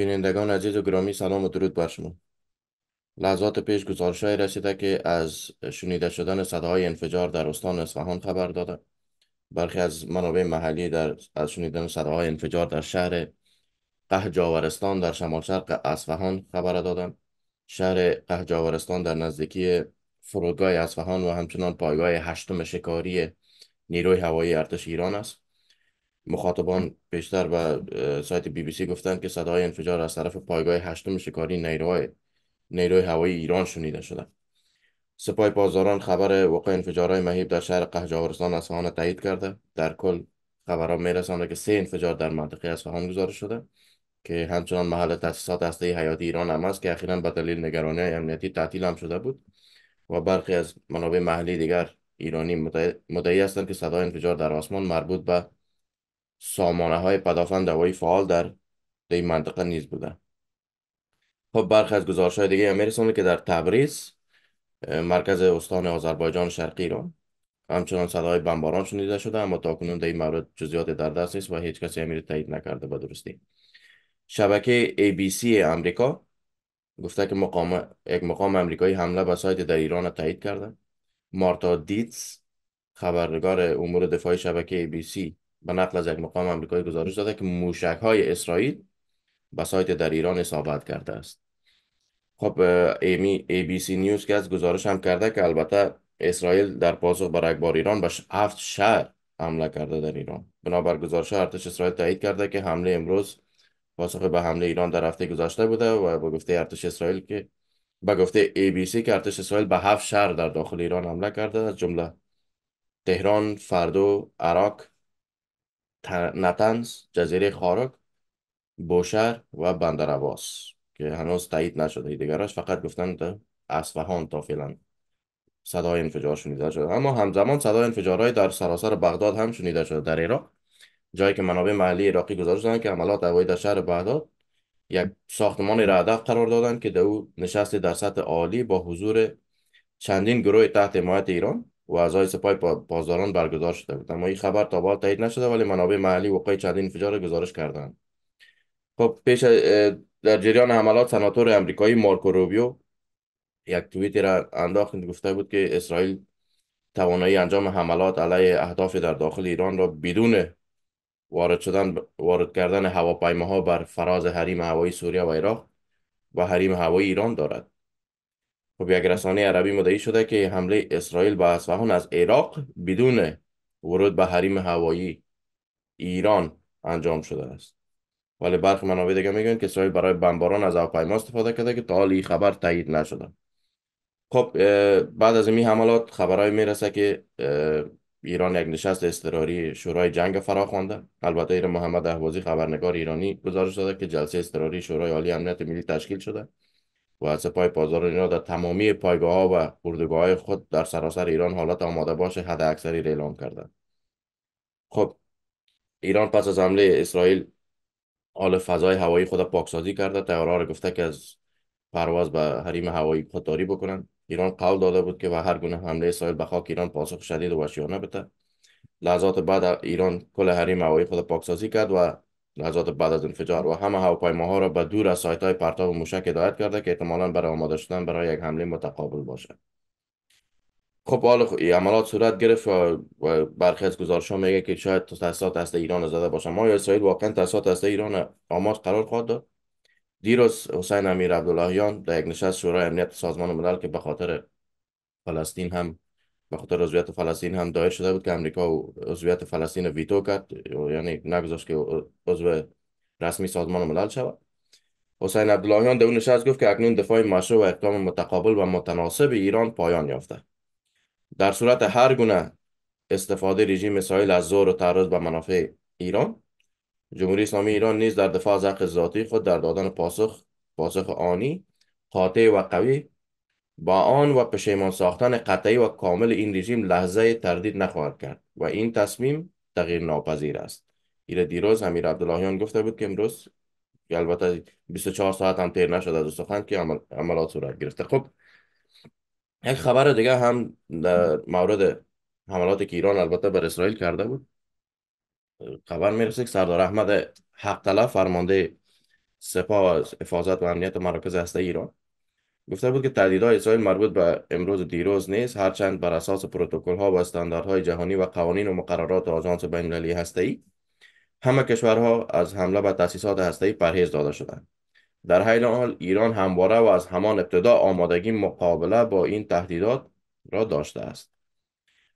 بینندگان عزیز و گرامی سلام و درود بر شما لحظات پیش گزارش های رسیده که از شنیده شدن صداهای انفجار در استان اصفهان خبر داده برخی از منابع محلی در از شنیدن صداهای انفجار در شهر قهجاورستان در شمال شرق اصفهان خبر دادند شهر قهجاورستان در نزدیکی فرودگاه اصفهان و همچنان پایگاه هشتم شکاری نیروی هوایی ارتش ایران است مخاطبان بیشتر به سایت بی بی سی گفتند که صدای انفجار از طرف پایگاه هشتم شکاری نیروهای نیروی هوایی ایران شنیده شده سپاه پاسداران خبر وقوع انفجارهای مهیب در شهر قهجاورستان اصفهان تایید کرده در کل خبرها میرسانده که سه انفجار در منطقه اصفهان گزارش شده که همچنان محل تاسیسات هسته حیاتی ایران هم است که اخیرا به دلیل نگرانی امنیتی تعطیل هم شده بود و برخی از منابع محلی دیگر ایرانی مدعی هستند که صدای انفجار در آسمان مربوط به سامانه های پدافند دوایی فعال در این منطقه نیز بوده خب برخی از گزارش های دیگه هم که در تبریز مرکز استان آذربایجان شرقی را همچنان صدای بمباران شنیده شده اما تاکنون در این مورد جزئیات در دست نیست و هیچ کسی امیر تایید نکرده به درستی شبکه ABC امریکا گفته که مقام یک مقام امریکایی حمله به سایت در ایران تایید کرده مارتا دیتس خبرنگار امور دفاعی شبکه ABC به نقل از یک مقام آمریکایی گزارش داده که موشک های اسرائیل سایت در ایران اصابت کرده است خب ایمی ای بی سی نیوز که از گزارش هم کرده که البته اسرائیل در پاسخ بر اکبار ایران به هفت شهر حمله کرده در ایران بنابر گزارش ارتش اسرائیل تایید کرده که حمله امروز پاسخ به حمله ایران در هفته گذشته بوده و با گفته ارتش اسرائیل که با گفته ای ABC که ارتش اسرائیل به هفت شهر در داخل ایران حمله کرده از جمله تهران، فردو، عراق، نتنز جزیره خارک بوشهر و بندرعباس که هنوز تایید نشده دیگرش فقط گفتن تا اصفهان تا فعلا صدای انفجار شنیده شده اما همزمان صدای انفجارهای در سراسر بغداد هم شنیده شده در عراق جایی که منابع محلی عراقی گزارش که حملات هوایی در شهر بغداد یک ساختمان را هدف قرار دادند که در او نشست در سطح عالی با حضور چندین گروه تحت حمایت ایران و اعضای سپای پاسداران برگزار شده بود اما این خبر تا به تایید نشده ولی منابع محلی وقوع چندین انفجار گزارش کردند خب پیش در جریان حملات سناتور آمریکایی مارکو روبیو یک توییت را انداخت گفته بود که اسرائیل توانایی انجام حملات علیه اهداف در داخل ایران را بدون وارد شدن وارد کردن هواپیماها بر فراز حریم هوایی سوریه و عراق و حریم هوایی ایران دارد خب یک رسانه عربی مدعی شده که حمله اسرائیل به اصفهان از عراق بدون ورود به حریم هوایی ایران انجام شده است ولی برخی منابع دیگه میگن که اسرائیل برای بمباران از هواپیما استفاده کرده که تا حال خبر تایید نشده خب بعد از این حملات خبرای میرسه که ایران یک نشست اضطراری شورای جنگ فرا خوانده البته ایر محمد احوازی خبرنگار ایرانی گزارش داده که جلسه اضطراری شورای عالی امنیت ملی تشکیل شده و سپای پازار اینا در تمامی پایگاه ها و اردوگاه های خود در سراسر ایران حالت آماده باشه حد اکثری اعلام کردن. خب ایران پس از حمله اسرائیل حال فضای هوایی خود پاکسازی کرده تیاره را گفته که از پرواز به حریم هوایی خودداری بکنن. ایران قول داده بود که به هر گونه حمله اسرائیل به خاک ایران پاسخ شدید و وشیانه بده لحظات بعد ایران کل حریم هوایی خود پاکسازی کرد و لحظات بعد از انفجار و همه ها را به دور از سایت های پرتاب موشک هدایت کرده که احتمالا برای آماده شدن برای یک حمله متقابل باشد خب حال عملات صورت گرفت و برخی از گزارش ها میگه که شاید تاسات هسته ایران زده باشه ما یا اسرائیل واقعا تاسات هسته ایران آماس قرار خواهد داد دیروز حسین امیر عبداللهیان در یک نشست شورای امنیت سازمان ملل که به خاطر فلسطین هم به خاطر عضویت فلسطین هم دایر شده بود که امریکا عضویت فلسطین ویتو کرد یعنی نگذاشت که عضو رسمی سازمان ملل شود حسین عبداللهیان در اون نشست گفت که اکنون دفاع مشروع و اقدام متقابل و متناسب ایران پایان یافته در صورت هر گونه استفاده رژیم اسرائیل از زور و تعرض به منافع ایران جمهوری اسلامی ایران نیز در دفاع از حق ذاتی خود در دادن پاسخ پاسخ آنی قاطع و قوی با آن و پشیمان ساختن قطعی و کامل این رژیم لحظه تردید نخواهد کرد و این تصمیم تغییر ناپذیر است ایره دیروز امیر عبداللهیان گفته بود که امروز البته 24 ساعت هم تیر نشد از سخن که عمل، عملات صورت گرفته خب یک خبر دیگه هم در مورد حملات که ایران البته بر اسرائیل کرده بود خبر میرسه که سردار احمد حق فرمانده سپاه حفاظت و امنیت مراکز هسته ایران گفته بود که تهدیدهای اسرائیل مربوط به امروز و دیروز نیست هرچند بر اساس پروتکل ها و استانداردهای جهانی و قوانین و مقررات آژانس بین المللی ای همه کشورها از حمله به هسته ای پرهیز داده شدند در حین حال ایران همواره و از همان ابتدا آمادگی مقابله با این تهدیدات را داشته است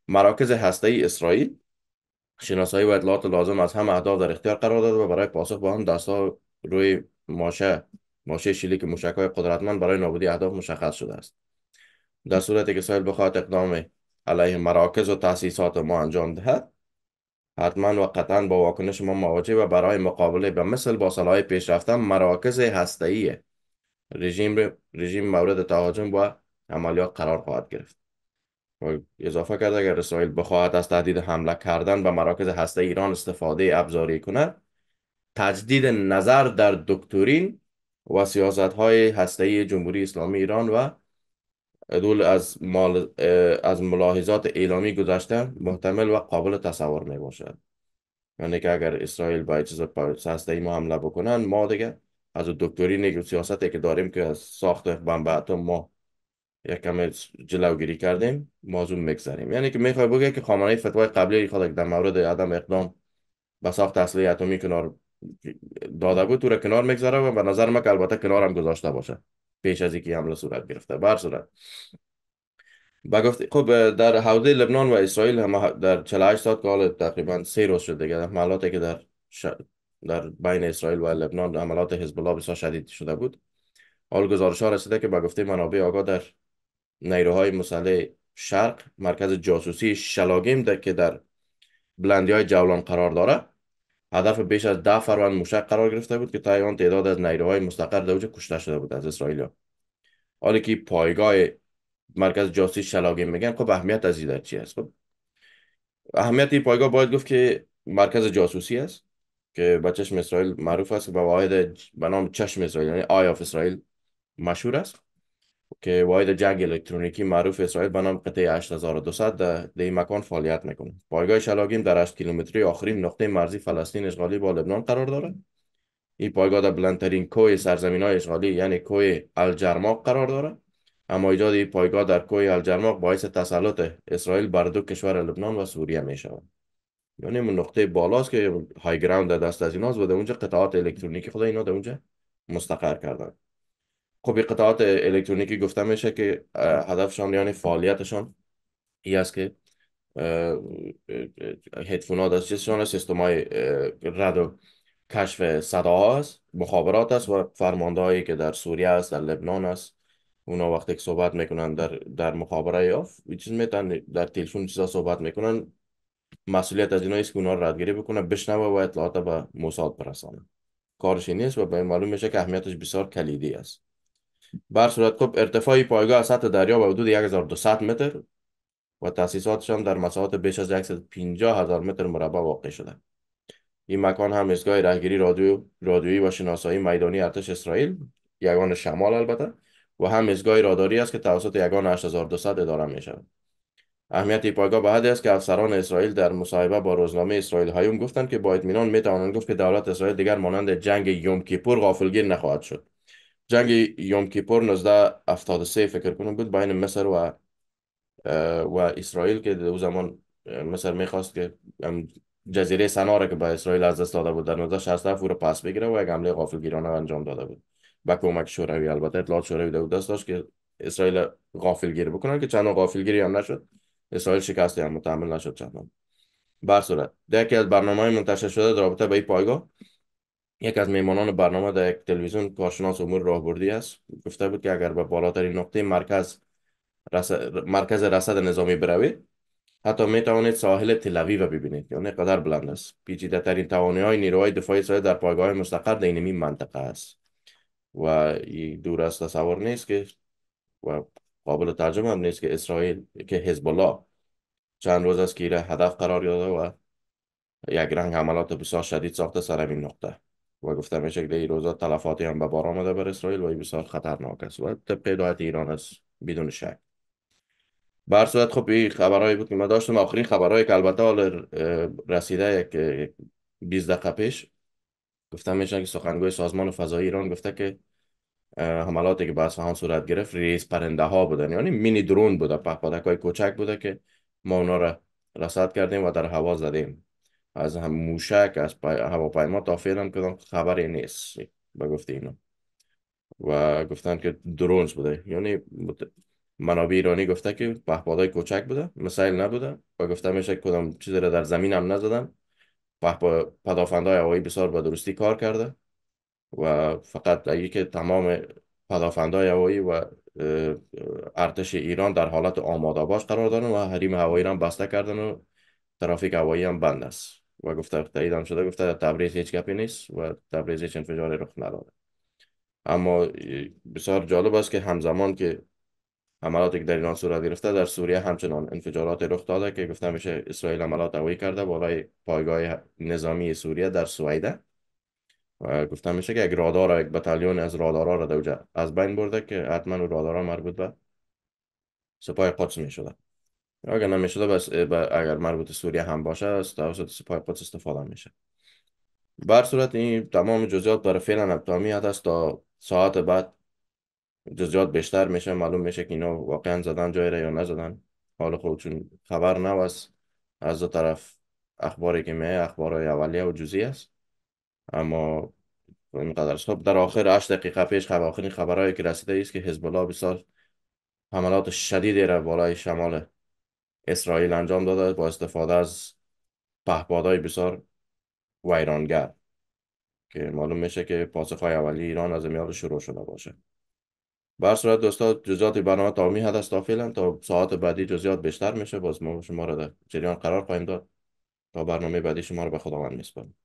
مراکز ای اسرائیل شناسایی و اطلاعات لازم از همه اهداف در اختیار قرار داده و برای پاسخ به آن دستا روی ماشه ماشه شلیک های قدرتمند برای نابودی اهداف مشخص شده است در صورتی که سایل بخواهد اقدام علیه مراکز و تاسیسات ما انجام دهد حتما و قطعا با واکنش ما مواجه و برای مقابله به مثل با سلاح پیشرفته مراکز هسته‌ای رژیم رژیم مورد تهاجم و عملیات قرار خواهد گرفت و اضافه کرد اگر اسرائیل بخواهد از تهدید حمله کردن به مراکز هسته ایران استفاده ابزاری کند تجدید نظر در دکترین و سیاست های هسته جمهوری اسلامی ایران و دول از, مال... از ملاحظات اعلامی گذشته محتمل و قابل تصور می باشد یعنی که اگر اسرائیل با چیز هسته ما حمله بکنن ما دیگه از نگه سیاستی که داریم که از ساخت بمب اتم ما یک کم جلوگیری کردیم ما از اون یعنی که میخوای بگه که خامنه فتوای قبلی خود در مورد عدم اقدام به ساخت اصلی اتمی کنار بود تو را کنار میگذاره و به نظر ما که البته کنار هم گذاشته باشه پیش از اینکه حمله صورت گرفته بر صورت گفت خب در حوزه لبنان و اسرائیل هم در 48 ساعت که تقریبا سه روز شده دیگه حملاتی که در ش... در بین اسرائیل و لبنان عملات حزب الله بسیار شدید شده بود حال گزارش ها رسیده که به گفته منابع آگاه در نیروهای مسلح شرق مرکز جاسوسی شلاگیم که در بلندی های جولان قرار داره هدف بیش از ده فروند موشک قرار گرفته بود که تایوان تعداد از نیروهای مستقر دوج کشته شده بود از اسرائیل حالی که پایگاه مرکز جاسوسی شلاغی میگن خب اهمیت از در چی است خب اهمیت این پایگاه باید گفت که مرکز جاسوسی است که به چشم اسرائیل معروف است به واحد به نام چشم اسرائیل یعنی آی آف اسرائیل مشهور است که واحد جنگ الکترونیکی معروف اسرائیل به نام قطعه 8200 در این مکان فعالیت میکنه پایگاه شلاگیم در 8 کیلومتری آخرین نقطه مرزی فلسطین اشغالی با لبنان قرار داره این پایگاه در بلندترین کوه سرزمین های اشغالی یعنی کوه الجرماق قرار داره اما ایجاد این پایگاه در کوه الجرماق باعث تسلط اسرائیل بر دو کشور لبنان و سوریه می شود یعنی من نقطه بالاست که های گراوند دست از ایناست و اونجا قطعات الکترونیکی خدا اینا در اونجا مستقر کردن خب قطعات الکترونیکی گفته میشه که هدفشان یعنی فعالیتشان ای است که هدفون ها دست سیستم های رد و کشف صدا است مخابرات است و فرماندهایی که در سوریه است در لبنان است اونا وقتی که صحبت میکنن در در مخابره یا چیز میتن در تلفن چیزا صحبت میکنن مسئولیت از اینایی که اونا ردگیری بکنه بشنوه و اطلاعات به موساد برسانه کارش نیست و به معلوم میشه که اهمیتش بسیار کلیدی است بر صورت خب ارتفاع پایگاه از سطح دریا به حدود 1200 متر و تاسیساتشان در مساحت بیش از 150 هزار متر مربع واقع شده این مکان هم ازگاه رهگیری رادیو رادیویی و شناسایی میدانی ارتش اسرائیل یگان شمال البته و هم ازگاه راداری است که توسط یگان 8200 اداره می شود اهمیت پایگاه به است که افسران اسرائیل در مصاحبه با روزنامه اسرائیل هایوم گفتند که با اطمینان می توانند گفت که دولت اسرائیل دیگر مانند جنگ یوم کیپور غافلگیر نخواهد شد جنگ یوم کیپور 1973 فکر کنم بود بین مصر و و اسرائیل که در زمان مصر میخواست که جزیره سنا را که به اسرائیل از دست داده بود در 1967 او را پس بگیره و یک حمله غافلگیرانه انجام داده بود با کمک شوروی البته اطلاعات شوروی داده دست داشت که اسرائیل غافلگیر بکنن که چندان غافلگیری هم نشد اسرائیل شکسته هم متحمل نشد چندان بر صورت در یکی از برنامه منتشر شده در رابطه به این پایگاه یک از میمانان برنامه در یک تلویزیون کارشناس امور راهبردی است گفته بود که اگر به بالاترین نقطه مرکز رس... مرکز رصد نظامی بروید حتی می توانید ساحل تلوی و ببینید یعنی قدر بلند است پیچیده ترین توانی های نیروهای دفاعی سایه در پایگاه مستقر در منطقه است و دور از تصور نیست که و قابل ترجمه هم نیست که اسرائیل که حزب الله چند روز است که هدف قرار داده و یک رنگ حملات بسیار شدید ساخته سر این نقطه و گفتم که این تلفاتی هم به بار آمده بر اسرائیل و این بسیار خطرناک است و طبق ایران است بدون شک بر صورت خب این خبرهایی بود که ما داشتم آخرین خبرهایی که البته حال رسیده یک 20 دقیقه پیش گفتم میشه که سخنگوی سازمان فضای ایران گفته که حملاتی که به اصفهان صورت گرفت ریز پرنده ها بودن یعنی مینی درون بوده پهپادک های کوچک بوده که ما اونا را رصد کردیم و در هوا زدیم از هم موشک از پای... هواپیما تا فعلا کدام خبری نیست به گفته اینا و گفتن که درونز بوده یعنی منابع ایرانی گفته که پهپادای کوچک بوده مسائل نبوده و گفته میشه کدام چیزی را در زمین هم نزدن پهپا های هوایی بسیار به درستی کار کرده و فقط اگه که تمام پدافندهای هوایی و ارتش ایران در حالت آماده باش قرار دارن و حریم هوایی را بسته کردن و ترافیک هوایی هم بند است و گفته گفته ایدم شده گفته تبریز هیچ گپی نیست و تبریز هیچ انفجاری رخ نداده اما بسیار جالب است که همزمان که عملاتی که در ایران صورت گرفته در سوریه همچنان انفجارات رخ داده که گفته میشه اسرائیل عملات هوایی کرده بالای پایگاه نظامی سوریه در سویده و گفته میشه که یک رادار یک بتالیون از رادارا را دوجه از بین برده که حتما رادارا مربوط به سپاه قدس میشده اگر نمیشه بس اگر مربوط سوریه هم باشه است توسط سپاه قدس استفاده میشه بر صورت این تمام جزئیات برای فعلا ابتامیت است تا ساعت بعد جزئیات بیشتر میشه معلوم میشه که اینا واقعا زدن جای را یا نزدن حال چون خبر نواست از دو طرف اخباری که میه اخبار اولیه و جزی است اما اینقدر خب در آخر 8 دقیقه پیش خبر آخرین خبرهایی که رسیده است که حزب الله بسیار حملات شدیدی را بالای شماله. اسرائیل انجام داده با استفاده از پهپادهای بسیار ویرانگر که معلوم میشه که پاسخهای اولی ایران از میاد شروع شده باشه بر صورت دوستا جزیات برنامه تا هست تا فعلا تا ساعت بعدی جزئیات بیشتر میشه باز ما شما را در جریان قرار خواهیم داد تا برنامه بعدی شما را به خداوند میسپارم